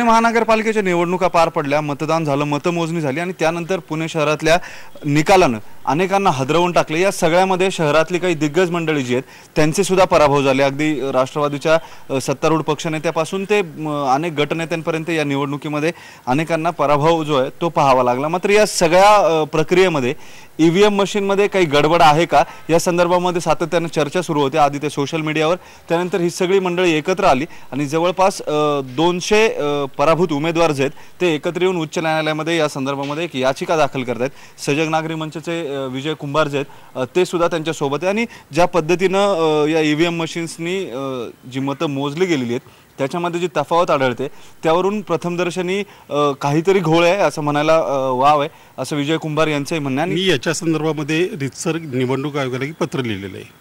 पुणे महानगरपालिकेच्या निवडणुका पार पडल्या मतदान झालं मतमोजणी झाली आणि त्यानंतर पुणे शहरातल्या निकालानं अनेकांना हदरवून टाकले या सगळ्यामध्ये शहरातली काही दिग्गज मंडळी जी आहेत त्यांचे सुद्धा पराभव झाले अगदी राष्ट्रवादीच्या सत्तारूढ पक्षनेत्यापासून ते अनेक गटनेत्यांपर्यंत या निवडणुकीमध्ये अनेकांना पराभव जो आहे तो पाहावा लागला मात्र या सगळ्या प्रक्रियेमध्ये ईव्हीएम e मशीनमध्ये काही गडबड आहे का या संदर्भामध्ये सातत्यानं चर्चा सुरू होते आधी ते सोशल मीडियावर त्यानंतर ही सगळी मंडळी एकत्र आली आणि जवळपास दोनशे पराभूत उमेदवार जे आहेत ते एकत्र येऊन उच्च न्यायालयामध्ये या संदर्भामध्ये एक याचिका दाखल करत आहेत सजग नागरी मंचचे विजय कुंभार जे आहेत ते सुद्धा त्यांच्यासोबत आहे आणि ज्या पद्धतीनं या ई व्ही एम मशीन्सनी जी मतं मोजली गेलेली आहेत त्याच्यामध्ये जी तफावत आढळते त्यावरून प्रथमदर्शनी काहीतरी घोळ आहे असं म्हणायला वाव आहे असं विजय कुंभार यांचंही म्हणणं आहे मी याच्या संदर्भामध्ये रितसर निवडणूक आयोगाला की पत्र लिहिलेलं आहे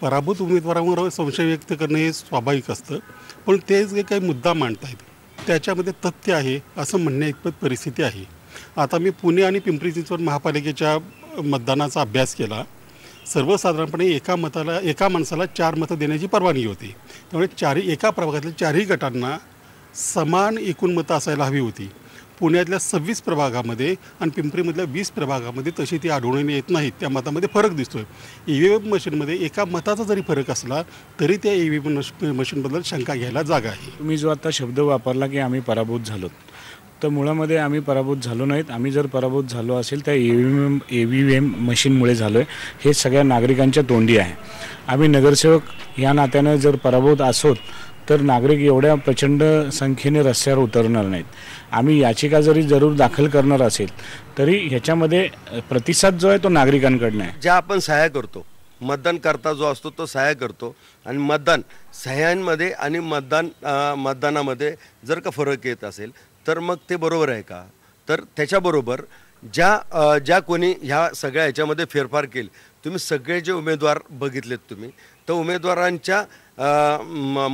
पराभूत उमेदवारावर संशय व्यक्त करणं हे स्वाभाविक असतं पण ते जे काही मुद्दा मांडत आहेत त्याच्यामध्ये तथ्य आहे असं म्हणण्या इतपत परिस्थिती आहे आता मी पुणे आणि पिंपरी चिंचवड महापालिकेच्या मतदानाचा अभ्यास केला सर्वसाधारणपणे एका मताला एका माणसाला चार मतं देण्याची परवानगी होती त्यामुळे चारही एका प्रभागातल्या चारही गटांना समान एकूण मतं असायला हवी होती पुण्यातल्या सव्वीस प्रभागामध्ये आणि पिंपरीमधल्या वीस प्रभागामध्ये तशी ती आढळून येत नाहीत त्या मतामध्ये फरक दिसतो ई व्ही एम मशीनमध्ये एका मताचा जरी फरक असला तरी त्या ई व्ही एम मशीनबद्दल शंका घ्यायला जागा आहे तुम्ही जो आता शब्द वापरला की आम्ही पराभूत झालो तर मुळामध्ये आम्ही पराभूत झालो नाहीत आम्ही जर पराभूत झालो असेल तर E V M E V M मशीनमुळे झालो आहे हे सगळ्या नागरिकांच्या तोंडी आहे आम्ही नगरसेवक या नात्यानं जर पराभूत असोत तर नागरिक एवढ्या प्रचंड संख्येने रस्त्यावर उतरणार नाहीत आम्ही याचिका जरी जरूर दाखल करणार असेल तरी ह्याच्यामध्ये प्रतिसाद जो आहे तो नागरिकांकडनं आहे ज्या आपण सहाय्य करतो मतदान करता जो असतो तो सहाय्य करतो आणि मतदान सह्यांमध्ये आणि मतदान मतदानामध्ये जर का फरक येत असेल तर मग ते बरोबर आहे का तर त्याच्याबरोबर ज्या ज्या कोणी ह्या सगळ्या ह्याच्यामध्ये फेरफार केले तुम्ही सगळे जे उमेदवार बघितलेत तुम्ही तर उमेदवारांच्या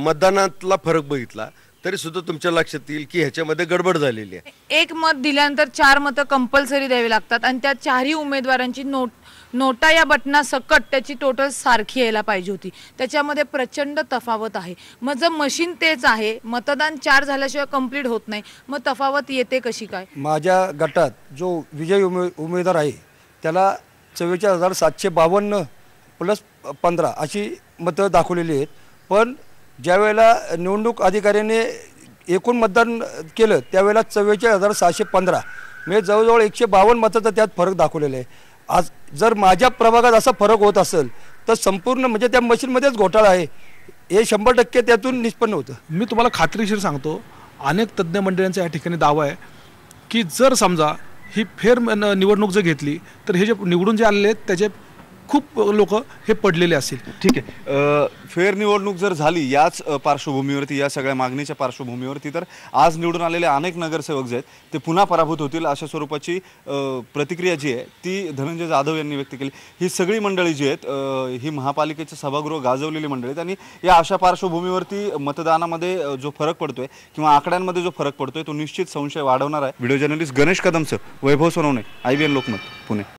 मतदानातला फरक बघितला तरी सुद्धा तुमच्या लक्षात येईल की ह्याच्यामध्ये गडबड झालेली आहे एक मत दिल्यानंतर चार मतं कंपल्सरी द्यावी लागतात आणि त्या चारही उमेदवारांची नोट नोटा या सकट त्याची टोटल सारखी यायला पाहिजे होती त्याच्यामध्ये प्रचंड तफावत आहे मग जर मशीन तेच आहे मतदान चार झाल्याशिवाय कंप्लीट होत नाही मग तफावत येते कशी काय माझ्या गटात जो विजय उमे उमेदवार आहे त्याला चव्वेचाळीस हजार सातशे बावन्न प्लस पंधरा अशी मतं दाखवलेली आहेत पण ज्यावेळेला निवडणूक अधिकाऱ्याने एकूण मतदान केलं त्यावेळेला चव्वेचाळीस हजार सहाशे पंधरा म्हणजे जवळजवळ एकशे बावन्न मताचा त्यात फरक दाखवलेला आहे आज जर माझ्या प्रभागात असा फरक होत असेल तर संपूर्ण म्हणजे त्या मशीनमध्येच घोटाळा आहे हे शंभर टक्के त्यातून निष्पन्न होतं मी तुम्हाला खात्रीशीर सांगतो अनेक तज्ज्ञ मंडळींचा या ठिकाणी दावा आहे की जर समजा ही फेर निवडणूक जर घेतली तर हे जे निवडून जे आलेले आहेत त्याचे खूप लोक हे पडलेले असतील ठीक आहे फेरनिवडणूक जर झाली याच पार्श्वभूमीवरती या सगळ्या मागणीच्या पार्श्वभूमीवरती तर आज निवडून आलेले अनेक नगरसेवक जे आहेत ते पुन्हा पराभूत होतील अशा स्वरूपाची प्रतिक्रिया जी आहे ती धनंजय जाधव यांनी व्यक्त केली ही सगळी मंडळी जी आहेत ही महापालिकेचं सभागृह गाजवलेली मंडळी आहेत आणि या अशा पार्श्वभूमीवरती मतदानामध्ये जो फरक पडतोय किंवा आकड्यांमध्ये जो फरक पडतोय तो निश्चित संशय वाढवणार आहे व्हिडिओ जर्नलिस्ट गणेश कदमचं Vaibhav Sonawane I B N Lokmat Pune